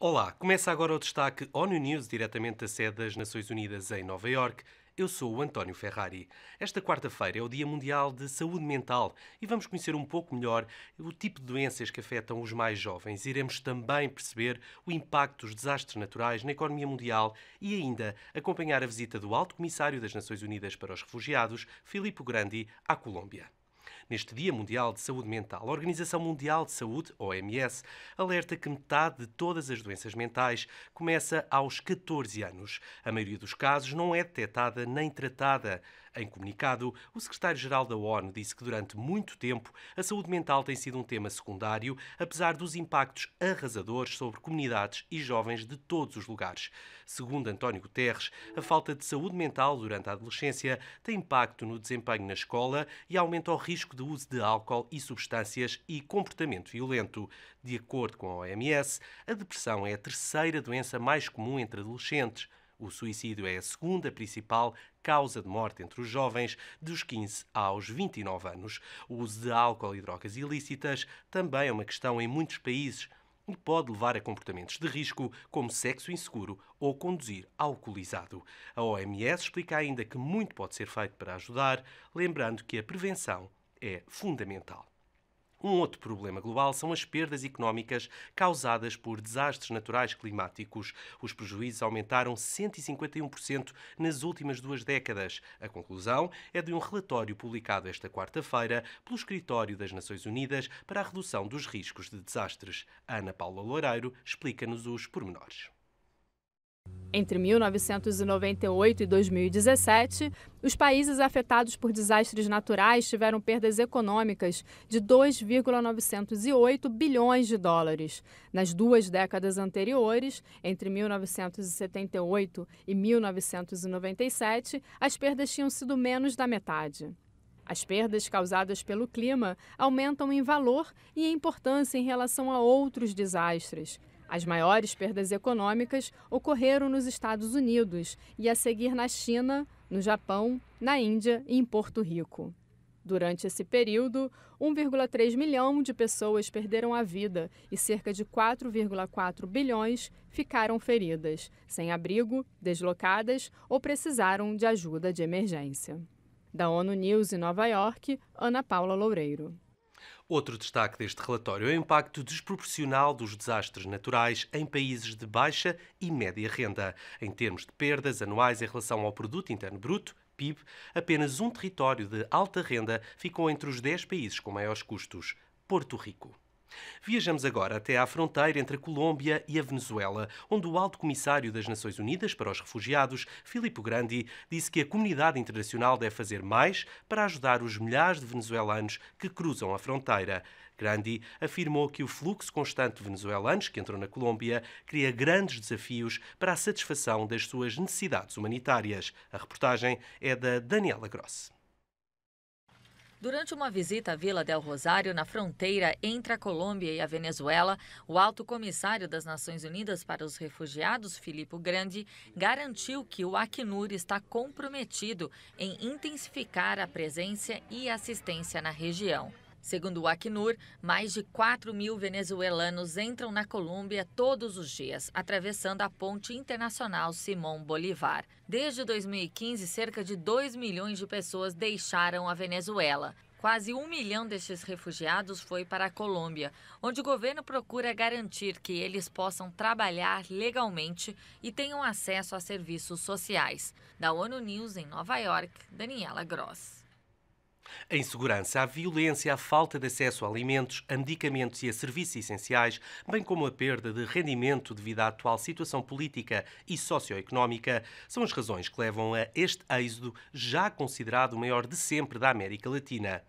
Olá, começa agora o destaque ONU News diretamente da sede das Nações Unidas em Nova Iorque. Eu sou o António Ferrari. Esta quarta-feira é o Dia Mundial de Saúde Mental e vamos conhecer um pouco melhor o tipo de doenças que afetam os mais jovens. Iremos também perceber o impacto dos desastres naturais na economia mundial e ainda acompanhar a visita do Alto Comissário das Nações Unidas para os Refugiados, Filipe Grandi, à Colômbia neste Dia Mundial de Saúde Mental. A Organização Mundial de Saúde, OMS, alerta que metade de todas as doenças mentais começa aos 14 anos. A maioria dos casos não é detectada nem tratada. Em comunicado, o secretário-geral da ONU disse que durante muito tempo a saúde mental tem sido um tema secundário, apesar dos impactos arrasadores sobre comunidades e jovens de todos os lugares. Segundo António Guterres, a falta de saúde mental durante a adolescência tem impacto no desempenho na escola e aumenta o risco de uso de álcool e substâncias e comportamento violento. De acordo com a OMS, a depressão é a terceira doença mais comum entre adolescentes. O suicídio é a segunda principal causa de morte entre os jovens dos 15 aos 29 anos. O uso de álcool e drogas ilícitas também é uma questão em muitos países e pode levar a comportamentos de risco, como sexo inseguro ou conduzir alcoolizado. A OMS explica ainda que muito pode ser feito para ajudar, lembrando que a prevenção é fundamental. Um outro problema global são as perdas económicas causadas por desastres naturais climáticos. Os prejuízos aumentaram 151% nas últimas duas décadas. A conclusão é de um relatório publicado esta quarta-feira pelo Escritório das Nações Unidas para a Redução dos Riscos de Desastres. Ana Paula Loureiro explica-nos os pormenores. Entre 1998 e 2017, os países afetados por desastres naturais tiveram perdas econômicas de 2,908 bilhões de dólares. Nas duas décadas anteriores, entre 1978 e 1997, as perdas tinham sido menos da metade. As perdas causadas pelo clima aumentam em valor e em importância em relação a outros desastres, as maiores perdas econômicas ocorreram nos Estados Unidos e a seguir na China, no Japão, na Índia e em Porto Rico. Durante esse período, 1,3 milhão de pessoas perderam a vida e cerca de 4,4 bilhões ficaram feridas, sem abrigo, deslocadas ou precisaram de ajuda de emergência. Da ONU News em Nova York, Ana Paula Loureiro. Outro destaque deste relatório é o impacto desproporcional dos desastres naturais em países de baixa e média renda. Em termos de perdas anuais em relação ao produto interno bruto, PIB, apenas um território de alta renda ficou entre os 10 países com maiores custos, Porto Rico. Viajamos agora até à fronteira entre a Colômbia e a Venezuela, onde o Alto Comissário das Nações Unidas para os Refugiados, Filipe Grandi, disse que a comunidade internacional deve fazer mais para ajudar os milhares de venezuelanos que cruzam a fronteira. Grandi afirmou que o fluxo constante de venezuelanos que entram na Colômbia cria grandes desafios para a satisfação das suas necessidades humanitárias. A reportagem é da Daniela Gross. Durante uma visita à Vila del Rosário, na fronteira entre a Colômbia e a Venezuela, o alto comissário das Nações Unidas para os Refugiados, Filippo Grande, garantiu que o Acnur está comprometido em intensificar a presença e assistência na região. Segundo o Acnur, mais de 4 mil venezuelanos entram na Colômbia todos os dias, atravessando a ponte internacional Simão Bolívar. Desde 2015, cerca de 2 milhões de pessoas deixaram a Venezuela. Quase um milhão destes refugiados foi para a Colômbia, onde o governo procura garantir que eles possam trabalhar legalmente e tenham acesso a serviços sociais. Da ONU News em Nova York, Daniela Gross. A insegurança, a violência, a falta de acesso a alimentos, a medicamentos e a serviços essenciais, bem como a perda de rendimento devido à atual situação política e socioeconómica, são as razões que levam a este êxodo, já considerado o maior de sempre da América Latina.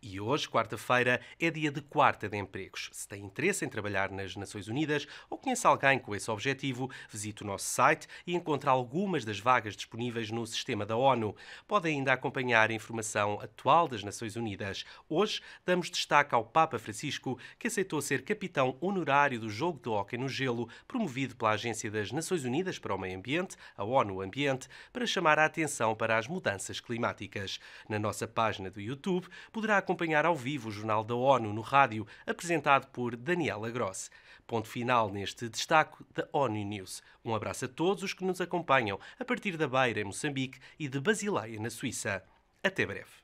E hoje, quarta-feira, é dia de quarta de empregos. Se tem interesse em trabalhar nas Nações Unidas ou conhece alguém com esse objetivo, visite o nosso site e encontre algumas das vagas disponíveis no sistema da ONU. Pode ainda acompanhar a informação atual das Nações Unidas. Hoje, damos destaque ao Papa Francisco, que aceitou ser capitão honorário do jogo de hóquei no gelo, promovido pela Agência das Nações Unidas para o Meio Ambiente, a ONU Ambiente, para chamar a atenção para as mudanças climáticas. Na nossa página do YouTube, poderá poderá acompanhar ao vivo o Jornal da ONU no rádio, apresentado por Daniela Gross. Ponto final neste destaque da ONU News. Um abraço a todos os que nos acompanham a partir da Beira, em Moçambique, e de Basileia, na Suíça. Até breve.